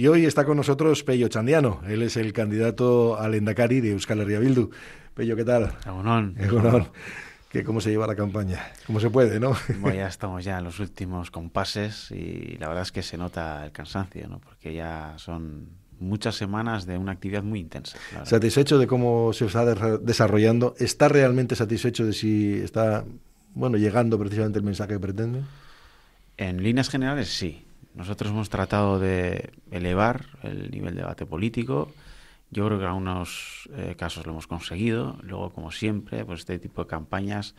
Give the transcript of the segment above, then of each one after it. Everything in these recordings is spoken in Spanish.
Y hoy está con nosotros Pello Chandiano. Él es el candidato al Endacari de Euskal Herria Bildu. Pello, ¿qué tal? Egonón. cómo se lleva la campaña, cómo se puede, ¿no? Bueno, ya estamos ya en los últimos compases y la verdad es que se nota el cansancio, ¿no? Porque ya son muchas semanas de una actividad muy intensa. ¿Satisfecho de cómo se está desarrollando? ¿Está realmente satisfecho de si está, bueno, llegando precisamente el mensaje que pretende? En líneas generales, sí. Nosotros hemos tratado de elevar el nivel de debate político. Yo creo que en algunos eh, casos lo hemos conseguido. Luego, como siempre, pues este tipo de campañas,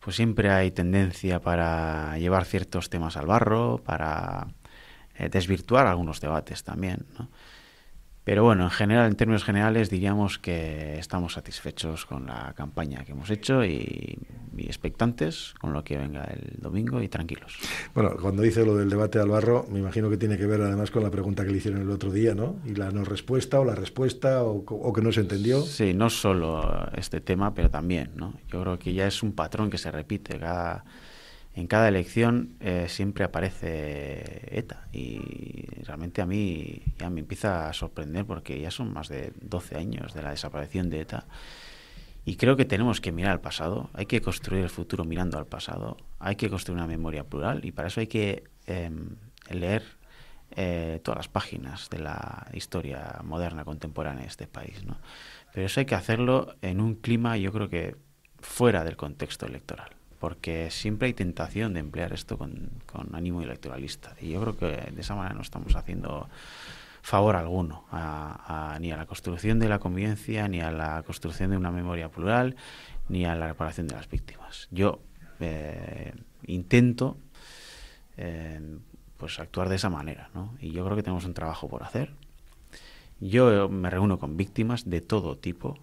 pues siempre hay tendencia para llevar ciertos temas al barro, para eh, desvirtuar algunos debates también. ¿no? Pero bueno, en general, en términos generales, diríamos que estamos satisfechos con la campaña que hemos hecho y, expectantes con lo que venga el domingo y tranquilos. Bueno, cuando dice lo del debate al barro, me imagino que tiene que ver además con la pregunta que le hicieron el otro día, ¿no? Y la no respuesta o la respuesta o que no se entendió. Sí, no solo este tema, pero también, ¿no? Yo creo que ya es un patrón que se repite cada en cada elección eh, siempre aparece ETA y realmente a mí ya me empieza a sorprender porque ya son más de 12 años de la desaparición de ETA y creo que tenemos que mirar al pasado, hay que construir el futuro mirando al pasado, hay que construir una memoria plural y para eso hay que em, leer eh, todas las páginas de la historia moderna contemporánea de este país. Pero eso hay que hacerlo en un clima yo creo que fuera del contexto electoral porque siempre hay tentación de emplear esto con, ánimo electoralista. Y yo creo que de esa manera no estamos haciendo favor alguno ni a la construcción de la convivencia, ni a la construcción de una memoria plural, ni a la reparación de las víctimas. Yo eh, intento eh, pues actuar de esa manera, Y yo creo que tenemos un trabajo por hacer. Yo eh, me reúno con víctimas de todo tipo.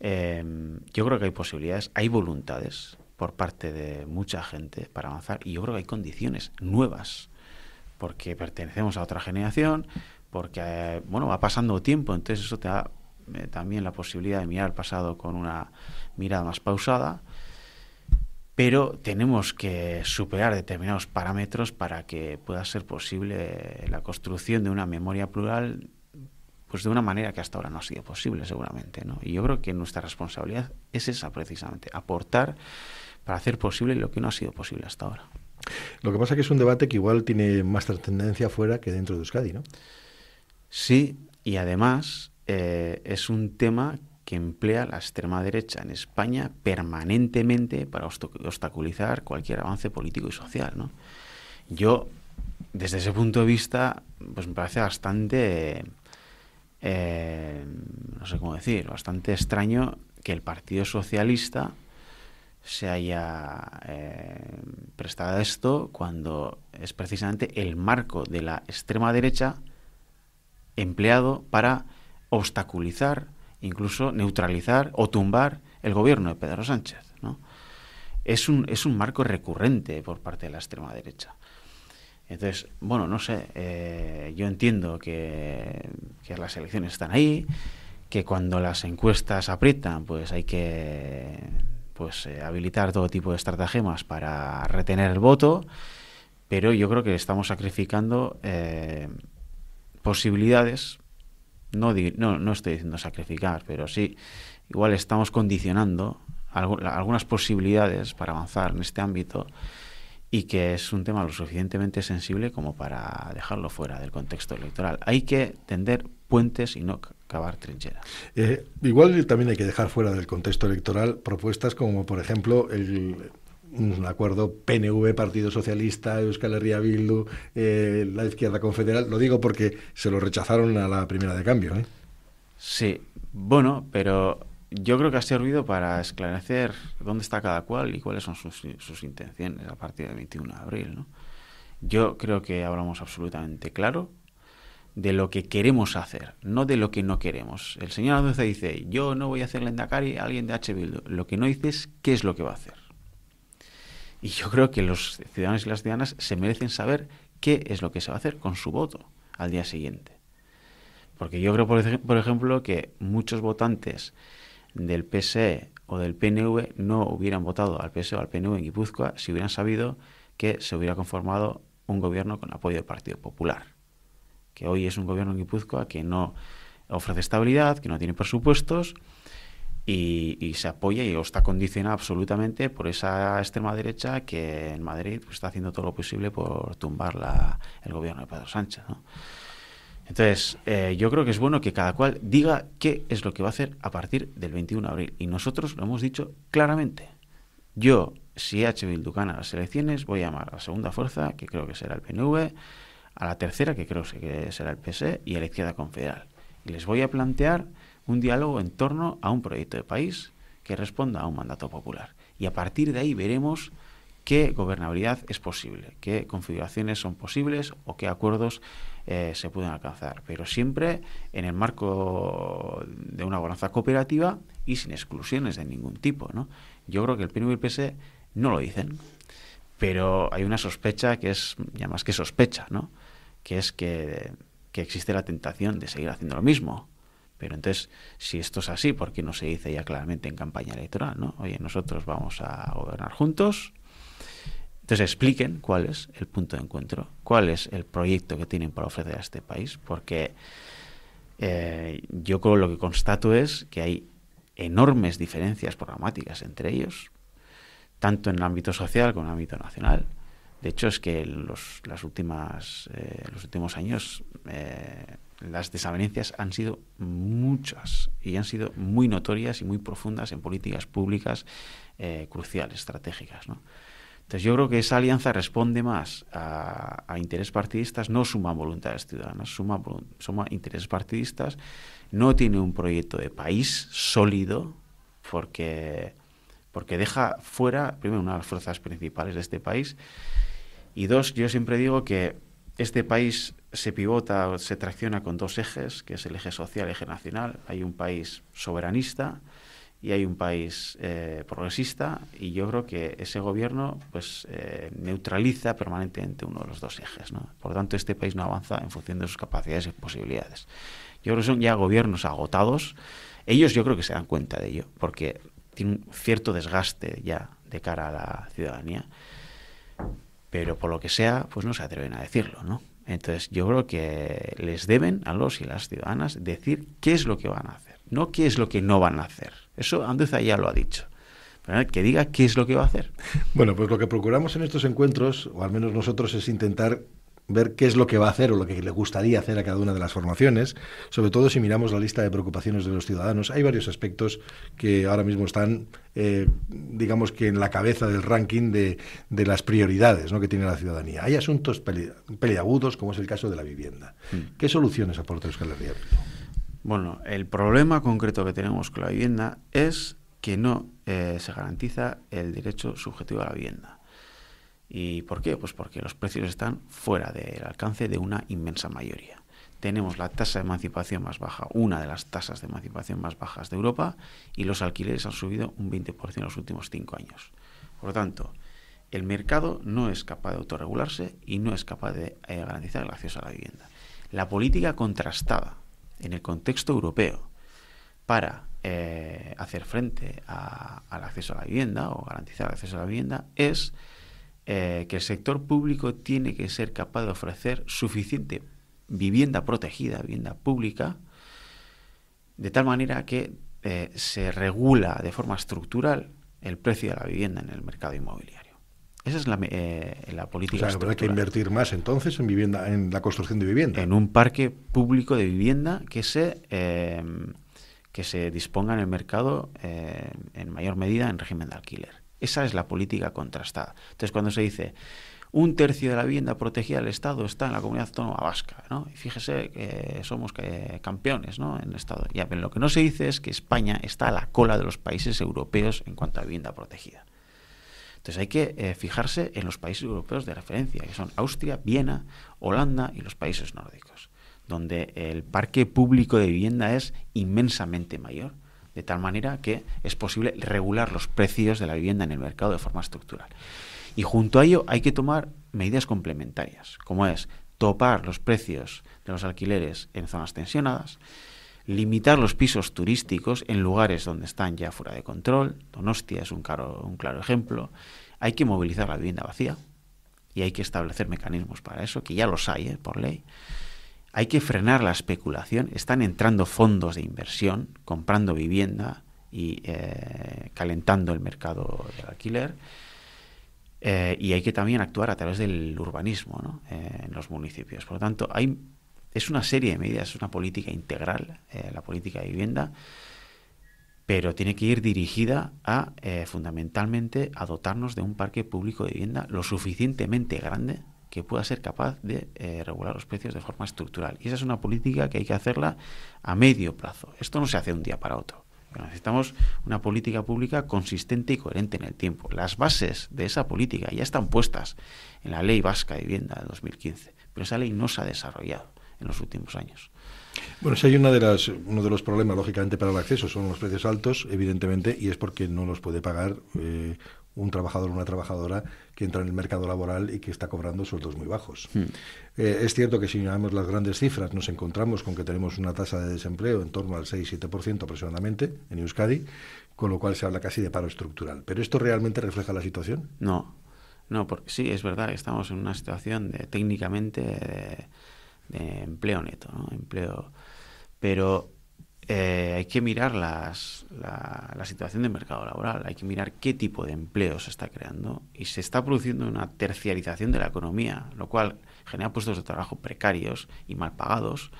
yo creo que hay posibilidades, hay voluntades por parte de mucha gente para avanzar. Y yo creo que hay condiciones nuevas, porque pertenecemos a otra generación, porque eh, bueno, va pasando tiempo, entonces eso te da eh, también la posibilidad de mirar el pasado con una mirada más pausada. Pero tenemos que superar determinados parámetros para que pueda ser posible la construcción de una memoria plural pues de una manera que hasta ahora no ha sido posible seguramente. ¿no? Y yo creo que nuestra responsabilidad es esa precisamente, aportar para hacer posible lo que no ha sido posible hasta ahora. Lo que pasa es que es un debate que igual tiene más trascendencia fuera que dentro de Euskadi, ¿no? Sí, y además eh, es un tema que emplea la extrema derecha en España permanentemente para obstaculizar cualquier avance político y social, ¿no? Yo, desde ese punto de vista, pues me parece bastante, eh, no sé cómo decir, bastante extraño que el Partido Socialista se haya eh, prestado esto cuando es precisamente el marco de la extrema derecha empleado para obstaculizar, incluso neutralizar o tumbar el gobierno de Pedro Sánchez. Es, un, es un marco recurrente por parte de la extrema derecha. Entonces, bueno, no sé, eh, yo entiendo que, que las elecciones están ahí, que cuando las encuestas aprietan, pues hay que pues eh, habilitar todo tipo de estratagemas para retener el voto, pero yo creo que estamos sacrificando eh, posibilidades, no, no, no, estoy diciendo sacrificar, pero sí, igual estamos condicionando algunas posibilidades para avanzar en este ámbito y que es un tema lo suficientemente sensible como para dejarlo fuera del contexto electoral. Hay que tender puentes y no eh, igual también hay que dejar fuera del contexto electoral propuestas como, por ejemplo, el, un acuerdo PNV, Partido Socialista, Euskal Herria Bildu, eh, la izquierda confederal. Lo digo porque se lo rechazaron a la primera de cambio. ¿eh? Sí, bueno, pero yo creo que ha servido para esclarecer dónde está cada cual y cuáles son sus, sus intenciones a partir del 21 de abril. Yo creo que hablamos absolutamente claro de lo que queremos hacer, no de lo que no queremos. El señor Andrés dice, yo no voy a hacer Lendakari a alguien de H. Bildu. Lo que no dice es qué es lo que va a hacer. Y yo creo que los ciudadanos y las ciudadanas se merecen saber qué es lo que se va a hacer con su voto al día siguiente. Porque yo creo, por, ejemplo, que muchos votantes del PSE o del PNV no hubieran votado al PSE o al PNV en Guipúzcoa si hubieran sabido que se hubiera conformado un gobierno con apoyo del Partido Popular que hoy es un gobierno en Guipúzcoa que no ofrece estabilidad, que no tiene presupuestos y, se apoya y está condicionado absolutamente por esa extrema derecha que en Madrid pues, está haciendo todo lo posible por tumbar la, el gobierno de Pedro Sánchez. Entonces, eh, yo creo que es bueno que cada cual diga qué es lo que va a hacer a partir del 21 de abril. Y nosotros lo hemos dicho claramente. Yo, si H. Bildu a las elecciones, voy a llamar a la segunda fuerza, que creo que será el PNV, a la tercera, que creo que será el PS, e, y a la izquierda confederal. Y les voy a plantear un diálogo en torno a un proyecto de país que responda a un mandato popular. Y a partir de ahí veremos qué gobernabilidad es posible, qué configuraciones son posibles o qué acuerdos eh, se pueden alcanzar, pero siempre en el marco de una balanza cooperativa y sin exclusiones de ningún tipo. ¿no? Yo creo que el PNV y el PS e no lo dicen, pero hay una sospecha que es ya más que sospecha, ¿no? que es que, existe la tentación de seguir haciendo lo mismo. Pero entonces, si esto es así, ¿por qué no se dice ya claramente en campaña electoral? ¿no? Oye, nosotros vamos a gobernar juntos. Entonces expliquen cuál es el punto de encuentro, cuál es el proyecto que tienen para ofrecer a este país, porque eh, yo creo lo que constato es que hay enormes diferencias programáticas entre ellos, tanto en el ámbito social como en el ámbito nacional. De hecho, es que los, las últimas, eh, los últimos años eh, las desavenencias han sido muchas y han sido muy notorias y muy profundas en políticas públicas eh, cruciales, estratégicas. Entonces, yo creo que esa alianza responde más a, intereses partidistas, no suma voluntades ciudadanas, suma, suma intereses partidistas, no tiene un proyecto de país sólido porque, porque deja fuera, primero, una de las fuerzas principales de este país y dos, yo siempre digo que este país se pivota se tracciona con dos ejes, que es el eje social y el eje nacional. Hay un país soberanista y hay un país eh, progresista y yo creo que ese gobierno pues eh, neutraliza permanentemente uno de los dos ejes. Por lo tanto, este país no avanza en función de sus capacidades y posibilidades. Yo creo que son ya gobiernos agotados. Ellos yo creo que se dan cuenta de ello, porque tienen un cierto desgaste ya de cara a la ciudadanía pero por lo que sea, pues no se atreven a decirlo, ¿no? Entonces yo creo que les deben a los y las ciudadanas decir qué es lo que van a hacer, no qué es lo que no van a hacer. Eso Andrés ya lo ha dicho. que diga qué es lo que va a hacer. Bueno, pues lo que procuramos en estos encuentros, o al menos nosotros, es intentar ver qué es lo que va a hacer o lo que le gustaría hacer a cada una de las formaciones, sobre todo si miramos la lista de preocupaciones de los ciudadanos. Hay varios aspectos que ahora mismo están, eh, digamos que en la cabeza del ranking de, las prioridades ¿no? que tiene la ciudadanía. Hay asuntos peleagudos, como es el caso de la vivienda. Hmm. ¿Qué soluciones aporta Euskal Herria Bueno, el problema concreto que tenemos con la vivienda es que no eh, se garantiza el derecho subjetivo a la vivienda. ¿Y por qué? Pues porque los precios están fuera del alcance de una inmensa mayoría. Tenemos la tasa de emancipación más baja, una de las tasas de emancipación más bajas de Europa, y los alquileres han subido un 20% en los últimos cinco años. Por lo tanto, el mercado no es capaz de autorregularse y no es capaz de eh, garantizar el acceso a la vivienda. La política contrastada en el contexto europeo para eh, hacer frente al acceso a la vivienda o garantizar el acceso a la vivienda es eh, que el sector público tiene que ser capaz de ofrecer suficiente vivienda protegida, vivienda pública, de tal manera que eh, se regula de forma estructural el precio de la vivienda en el mercado inmobiliario. Esa es la, eh, la política. O habrá que invertir más entonces en vivienda, en la construcción de vivienda. En un parque público de vivienda que se eh, que se disponga en el mercado en mayor medida en régimen de alquiler. Esa es la política contrastada. Entonces, cuando se dice un tercio de la vivienda protegida del Estado está en la comunidad autónoma vasca, fíjese que somos campeones, En Estado. lo que no se dice es que España está a la cola de los países europeos en cuanto a vivienda protegida. Entonces hay que eh, fijarse en los países europeos de referencia, que son Austria, Viena, Holanda y los países nórdicos, donde el parque público de vivienda es inmensamente mayor de tal manera que es posible regular los precios de la vivienda en el mercado de forma estructural. Y junto a ello hay que tomar medidas complementarias, como es topar los precios de los alquileres en zonas tensionadas, limitar los pisos turísticos en lugares donde están ya fuera de control, Donostia es un, un claro ejemplo, hay que movilizar la vivienda vacía y hay que establecer mecanismos para eso, que ya los hay ¿eh? por ley hay que frenar la especulación. Están entrando fondos de inversión, comprando vivienda y eh, calentando el mercado del alquiler. Eh, y hay que también actuar a través del urbanismo eh, en los municipios. Por lo tanto, hay, es una serie de medidas, es una política integral, la política de vivienda, pero tiene que ir dirigida a fundamentalmente a dotarnos de un parque público de vivienda lo suficientemente grande que pueda ser capaz de eh, regular los precios de forma estructural. Y esa es una política que hay que hacerla a medio plazo. Esto no se hace de un día para otro. necesitamos una política pública consistente y coherente en el tiempo. Las bases de esa política ya están puestas en la Ley Vasca de Vivienda de 2015, pero esa ley no se ha desarrollado en los últimos años. Bueno, si hay una de las, uno de los problemas, lógicamente, para el acceso son los precios altos, evidentemente, y es porque no los puede pagar eh, un trabajador o una trabajadora que entra en el mercado laboral y que está cobrando sueldos muy bajos. Hmm. Eh, es cierto que si miramos las grandes cifras nos encontramos con que tenemos una tasa de desempleo en torno al 6-7% aproximadamente en Euskadi, con lo cual se habla casi de paro estructural. ¿Pero esto realmente refleja la situación? No, no, porque sí, es verdad que estamos en una situación de, técnicamente de, de empleo neto, ¿no? empleo, pero eh, hay que mirar la, situación del mercado laboral, hay que mirar qué tipo de empleo se está creando y se está produciendo una terciarización de la economía, lo cual genera puestos de trabajo precarios y mal pagados.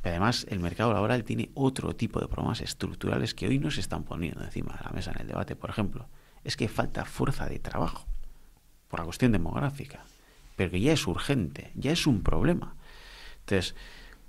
Pero además, el mercado laboral tiene otro tipo de problemas estructurales que hoy no se están poniendo encima de la mesa en el debate. Por ejemplo, es que falta fuerza de trabajo por la cuestión demográfica, pero que ya es urgente, ya es un problema. Entonces,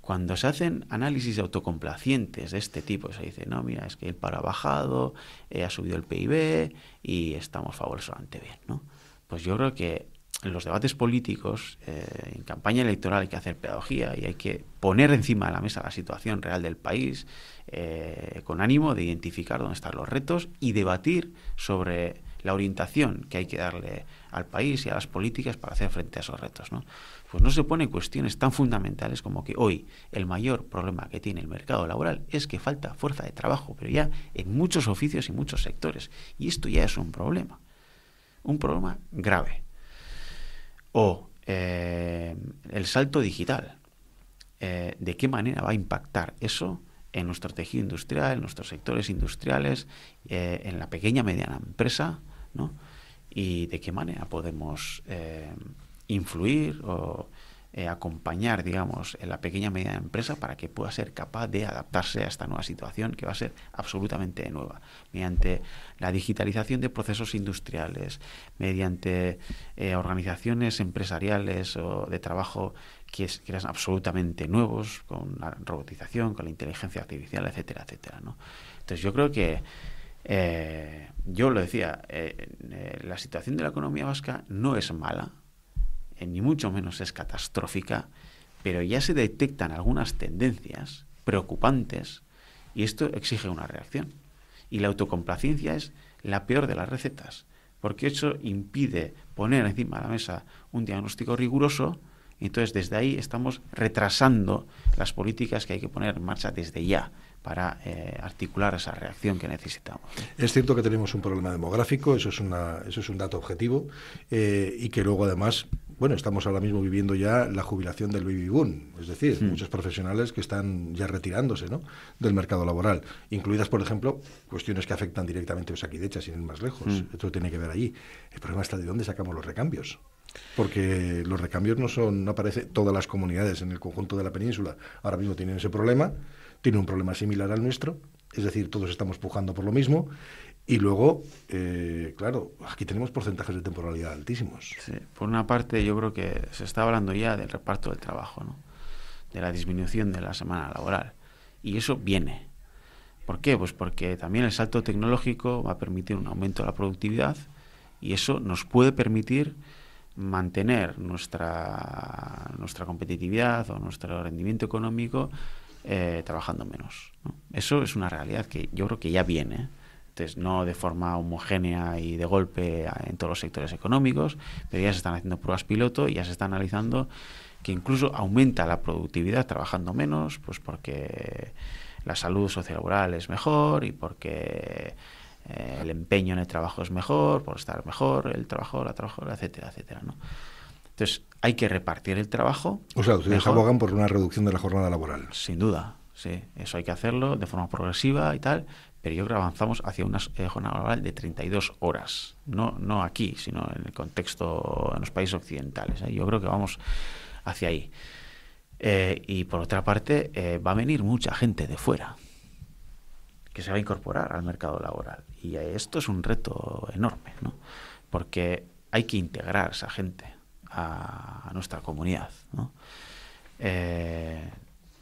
cuando se hacen análisis autocomplacientes de este tipo, se dice, no, mira, es que el paro ha bajado, eh, ha subido el PIB y estamos favorablemente bien, ¿no? Pues yo creo que en los debates políticos, eh, en campaña electoral hay que hacer pedagogía y hay que poner encima de la mesa la situación real del país eh, con ánimo de identificar dónde están los retos y debatir sobre la orientación que hay que darle al país y a las políticas para hacer frente a esos retos. ¿no? Pues no se ponen cuestiones tan fundamentales como que hoy el mayor problema que tiene el mercado laboral es que falta fuerza de trabajo, pero ya en muchos oficios y muchos sectores. Y esto ya es un problema, un problema grave. O eh, el salto digital. Eh, ¿De qué manera va a impactar eso en nuestro tejido industrial, en nuestros sectores industriales, eh, en la pequeña mediana empresa? ¿Y de qué manera podemos influir o eh, acompañar, digamos, en la pequeña y media empresa para que pueda ser capaz de adaptarse a esta nueva situación que va a ser absolutamente nueva, mediante la digitalización de procesos industriales, mediante eh, organizaciones empresariales o de trabajo que, es, eran absolutamente nuevos, con la robotización, con la inteligencia artificial, etcétera, etcétera. ¿no? Entonces yo creo que eh, yo lo decía, la situación de la economía vasca no es mala, eh, ni mucho menos es catastrófica, pero ya se detectan algunas tendencias preocupantes y esto exige una reacción. Y la autocomplacencia es la peor de las recetas, porque eso impide poner encima de la mesa un diagnóstico riguroso, entonces desde ahí estamos retrasando las políticas que hay que poner en marcha desde ya para eh, articular esa reacción que necesitamos. Es cierto que tenemos un problema demográfico, eso es, un dato objetivo, eh, y que luego además bueno, estamos ahora mismo viviendo ya la jubilación del baby boom, es decir, hmm. muchos profesionales que están ya retirándose del mercado laboral, incluidas, por ejemplo, cuestiones que afectan directamente a Osaquidecha, sin ir más lejos. Hmm. Esto tiene que ver allí. El problema está de dónde sacamos los recambios. Porque los recambios no son, no aparece todas las comunidades en el conjunto de la península. Ahora mismo tienen ese problema tiene un problema similar al nuestro, es decir, todos estamos pujando por lo mismo. Y luego, eh, claro, aquí tenemos porcentajes de temporalidad altísimos. por una parte, yo creo que se está hablando ya del reparto del trabajo, de la disminución de la semana laboral. Y eso viene. ¿Por qué? Pues porque también el salto tecnológico va a permitir un aumento de la productividad y eso nos puede permitir mantener nuestra, nuestra competitividad o nuestro rendimiento económico eh, trabajando menos. Eso es una realidad que yo creo que ya viene. Entonces, no de forma homogénea y de golpe en todos los sectores económicos, pero ya se están haciendo pruebas piloto y ya se está analizando que incluso aumenta la productividad trabajando menos, pues porque la salud sociolaboral es mejor y porque eh, el empeño en el trabajo es mejor, por estar mejor el trabajo la trabajadora, etcétera, etcétera, ¿no? Entonces, hay que repartir el trabajo. O sea, ustedes abogan por una reducción de la jornada laboral. Sin duda, sí. Eso hay que hacerlo de forma progresiva y tal, pero yo creo que avanzamos hacia una eh, jornada laboral de 32 horas. No, no aquí, sino en el contexto, en los países occidentales. ¿eh? Yo creo que vamos hacia ahí. Eh, y por otra parte, va a venir mucha gente de fuera que se va a incorporar al mercado laboral. Y esto es un reto enorme, ¿no? Porque hay que integrar esa gente a nuestra comunidad. Eh,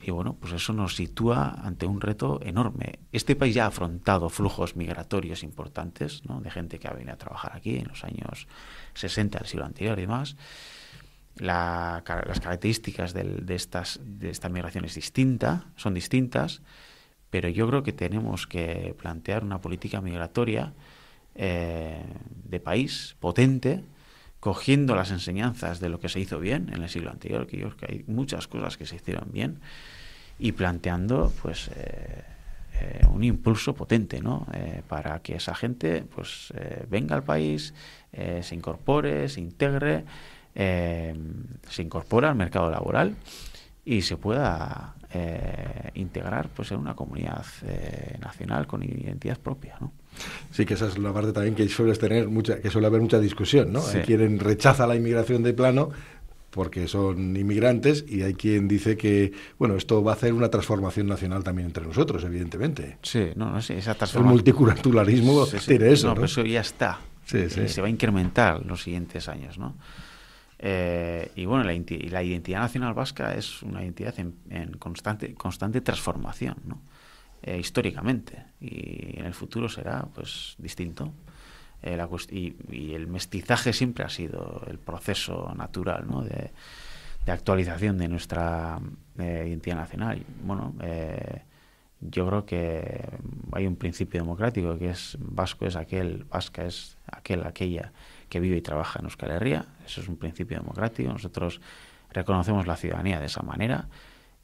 y bueno, pues eso nos sitúa ante un reto enorme. Este país ya ha afrontado flujos migratorios importantes, ¿no? de gente que ha venido a trabajar aquí en los años 60 del siglo anterior y demás. las características de, estas, de esta migración es son distintas, pero yo creo que tenemos que plantear una política migratoria eh, de país potente, cogiendo las enseñanzas de lo que se hizo bien en el siglo anterior, que, yo, que hay muchas cosas que se hicieron bien, y planteando pues eh, eh, un impulso potente ¿no? Eh, para que esa gente pues venga al país, se incorpore, se integre, se incorpore al mercado laboral y se pueda integrar pues en una comunidad nacional con identidad propia. ¿no? Sí, que esa es la parte también que sueles tener mucha, que suele haber mucha discusión, ¿no? Hay quien rechaza la inmigración de plano porque son inmigrantes y hay quien dice que, bueno, esto va a hacer una transformación nacional también entre nosotros, evidentemente. Sí, no, no esa transformación... El multiculturalismo tiene eso, ¿no? ¿no? eso ya está. Eh, se va a incrementar los siguientes años, ¿no? Eh, y bueno, la, identidad nacional vasca es una identidad en, en constante, constante transformación, ¿no? Eh, históricamente y en el futuro será pues distinto. Eh, y, el mestizaje siempre ha sido el proceso natural ¿no? de, actualización de nuestra eh, identidad nacional. Bueno, yo creo que hay un principio democrático que es vasco es aquel, vasca es aquel, aquella que vive y trabaja en Euskal Herria. Eso es un principio democrático. Nosotros reconocemos la ciudadanía de esa manera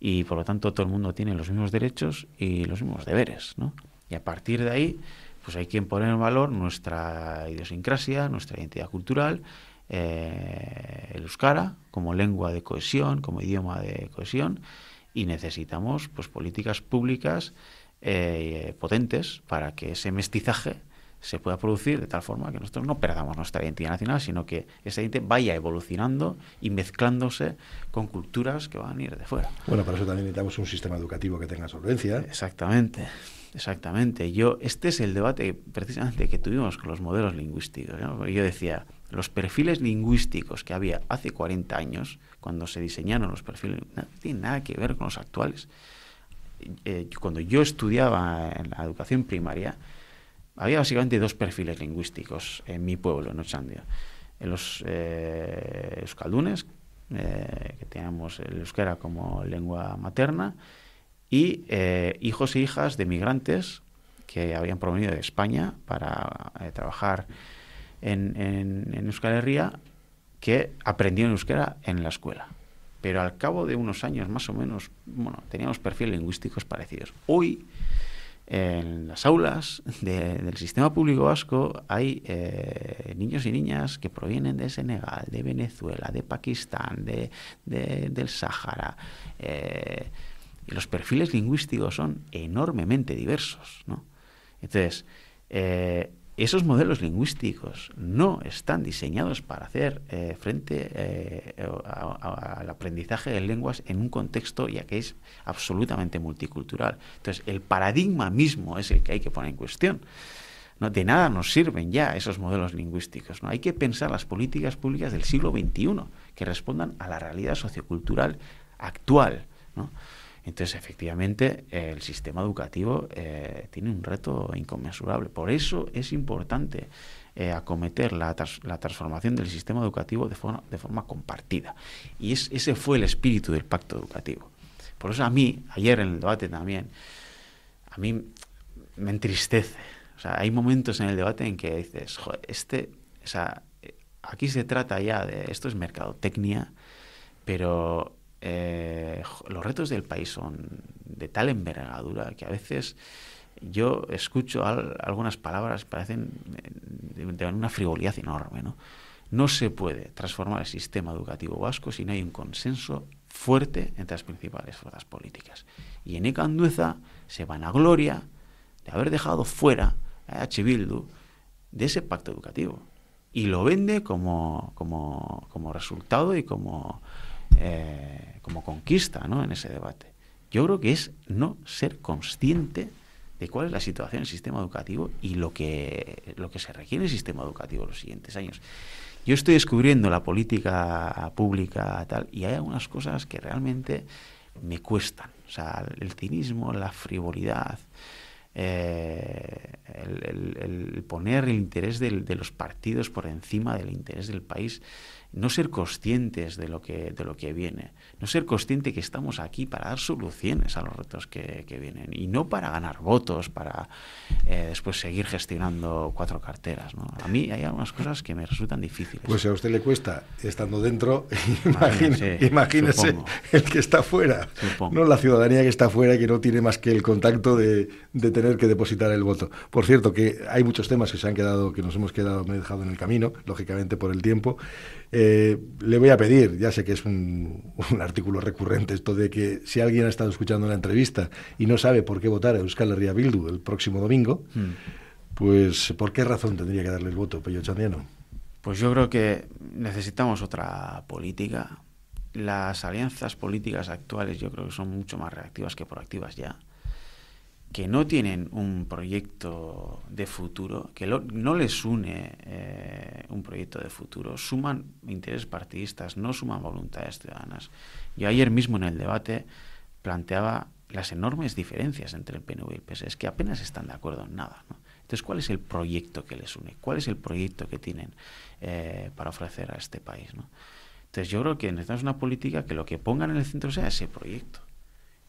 y por lo tanto todo el mundo tiene los mismos derechos y los mismos deberes, ¿no? Y a partir de ahí, pues hay quien poner en valor nuestra idiosincrasia, nuestra identidad cultural, eh, el euskara como lengua de cohesión, como idioma de cohesión, y necesitamos pues políticas públicas eh, potentes para que ese mestizaje se pueda producir de tal forma que nosotros no perdamos nuestra identidad nacional, sino que esa identidad vaya evolucionando y mezclándose con culturas que van a ir de fuera. Bueno, para eso también necesitamos un sistema educativo que tenga solvencia. ¿eh? Exactamente. Exactamente. Yo, este es el debate precisamente que tuvimos con los modelos lingüísticos. Yo decía, los perfiles lingüísticos que había hace 40 años, cuando se diseñaron los perfiles, no tienen nada que ver con los actuales. Eh, cuando yo estudiaba en la educación primaria, había básicamente dos perfiles lingüísticos en mi pueblo, en Ochandia. En los eh, euskaldunes, eh, que teníamos el euskera como lengua materna, y eh, hijos e hijas de migrantes que habían provenido de España para eh, trabajar en, en, en Euskal Herria, que aprendieron euskera en la escuela pero al cabo de unos años más o menos, bueno, teníamos perfiles lingüísticos parecidos. Hoy en las aulas del sistema público vasco hay eh, niños y niñas que provienen de Senegal, de Venezuela, de Pakistán, de, del Sáhara. Eh, y los perfiles lingüísticos son enormemente diversos. ¿no? Entonces, eh, esos modelos lingüísticos no están diseñados para hacer eh, frente eh, al aprendizaje de lenguas en un contexto ya que es absolutamente multicultural. Entonces, el paradigma mismo es el que hay que poner en cuestión. ¿no? De nada nos sirven ya esos modelos lingüísticos. ¿no? Hay que pensar las políticas públicas del siglo XXI que respondan a la realidad sociocultural actual. ¿no? Entonces, efectivamente, el sistema educativo eh, tiene un reto inconmensurable. Por eso es importante eh, acometer la, transformación del sistema educativo de, de forma compartida. Y ese fue el espíritu del pacto educativo. Por eso a mí, ayer en el debate también, a mí me entristece. hay momentos en el debate en que dices, Joder, este, o sea, eh, aquí se trata ya de, esto es mercadotecnia, pero eh, los retos del país son de tal envergadura que a veces yo escucho algunas palabras que parecen eh, de, una frivolidad enorme. ¿no? no se puede transformar el sistema educativo vasco si no hay un consenso fuerte entre las principales fuerzas políticas. Y en Andueza se van a gloria de haber dejado fuera a H. Bildu de ese pacto educativo. Y lo vende como, como, como resultado y como, eh, como conquista en ese debate. Yo creo que es no ser consciente de cuál es la situación del sistema educativo y lo que, lo que se requiere el sistema educativo los siguientes años. Yo estoy descubriendo la política pública tal y hay algunas cosas que realmente me cuestan. O sea, el cinismo, la frivolidad, eh, el, poner el interés de los partidos por encima del interés del país no ser conscientes de lo que, de lo que viene, no ser consciente que estamos aquí para dar soluciones a los retos que, vienen y no para ganar votos, para eh, después seguir gestionando cuatro carteras. ¿no? A mí hay algunas cosas que me resultan difíciles. Pues si a usted le cuesta estando dentro, imagínese, el que está fuera, no la ciudadanía que está fuera y que no tiene más que el contacto de, tener que depositar el voto. Por cierto, que hay muchos temas que se han quedado, que nos hemos quedado, me he dejado en el camino, lógicamente por el tiempo. Eh, le voy a pedir, ya sé que es un, artículo recurrente esto de que si alguien ha estado escuchando la entrevista y no sabe por qué votar a Euskal Herria Bildu el próximo domingo, hmm. pues ¿por qué razón tendría que darle el voto Pello Chandiano? Pues yo creo que necesitamos otra política. Las alianzas políticas actuales yo creo que son mucho más reactivas que proactivas ya que no tienen un proyecto de futuro, que no les une eh, un proyecto de futuro, suman intereses partidistas, no suman voluntades ciudadanas. Yo ayer mismo en el debate planteaba las enormes diferencias entre el PNV y el PSOE, es que apenas están de acuerdo en nada. Entonces, ¿cuál es el proyecto que les une? ¿Cuál es el proyecto que tienen eh, para ofrecer a este país? Entonces, yo creo que necesitamos una política que lo que pongan en el centro sea ese proyecto.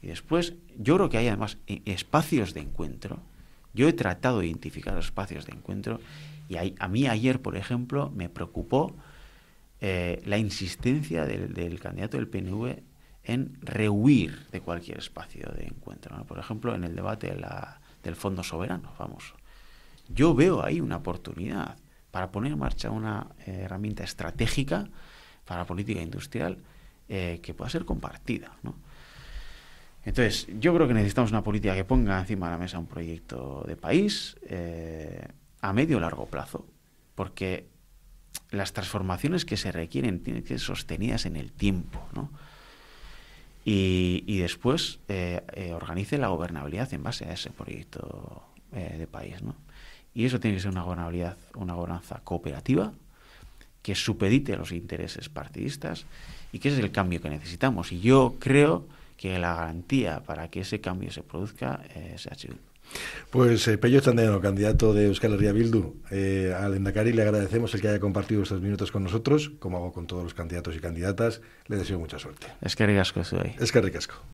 Y después, yo creo que hay además e-, espacios de encuentro. Yo he tratado de identificar los espacios de encuentro y a mí ayer, por ejemplo, me preocupó eh, la insistencia del, candidato del PNV en rehuir de cualquier espacio de encuentro. Por ejemplo, en el debate del Fondo Soberano vamos. Yo veo ahí una oportunidad para poner en marcha una eh, herramienta estratégica para la política industrial eh, que pueda ser compartida. ¿no? Entonces, yo creo que necesitamos una política que ponga encima de la mesa un proyecto de país eh, a medio o largo plazo, porque las transformaciones que se requieren tienen que ser sostenidas en el tiempo, ¿no? Y, después eh, eh, organice la gobernabilidad en base a ese proyecto de país, ¿no? Y eso tiene que ser una gobernabilidad, una gobernanza cooperativa que supedite los intereses partidistas y que ese es el cambio que necesitamos. Y yo creo que la garantía para que ese cambio se produzca eh, sea chido. Pues Peyo eh, Pello candidato de Euskal Herria Bildu eh, al Endacari, le agradecemos el que haya compartido estos minutos con nosotros, como hago con todos los candidatos y candidatas. Le deseo mucha suerte. Es que ricasco, Es que ricasco.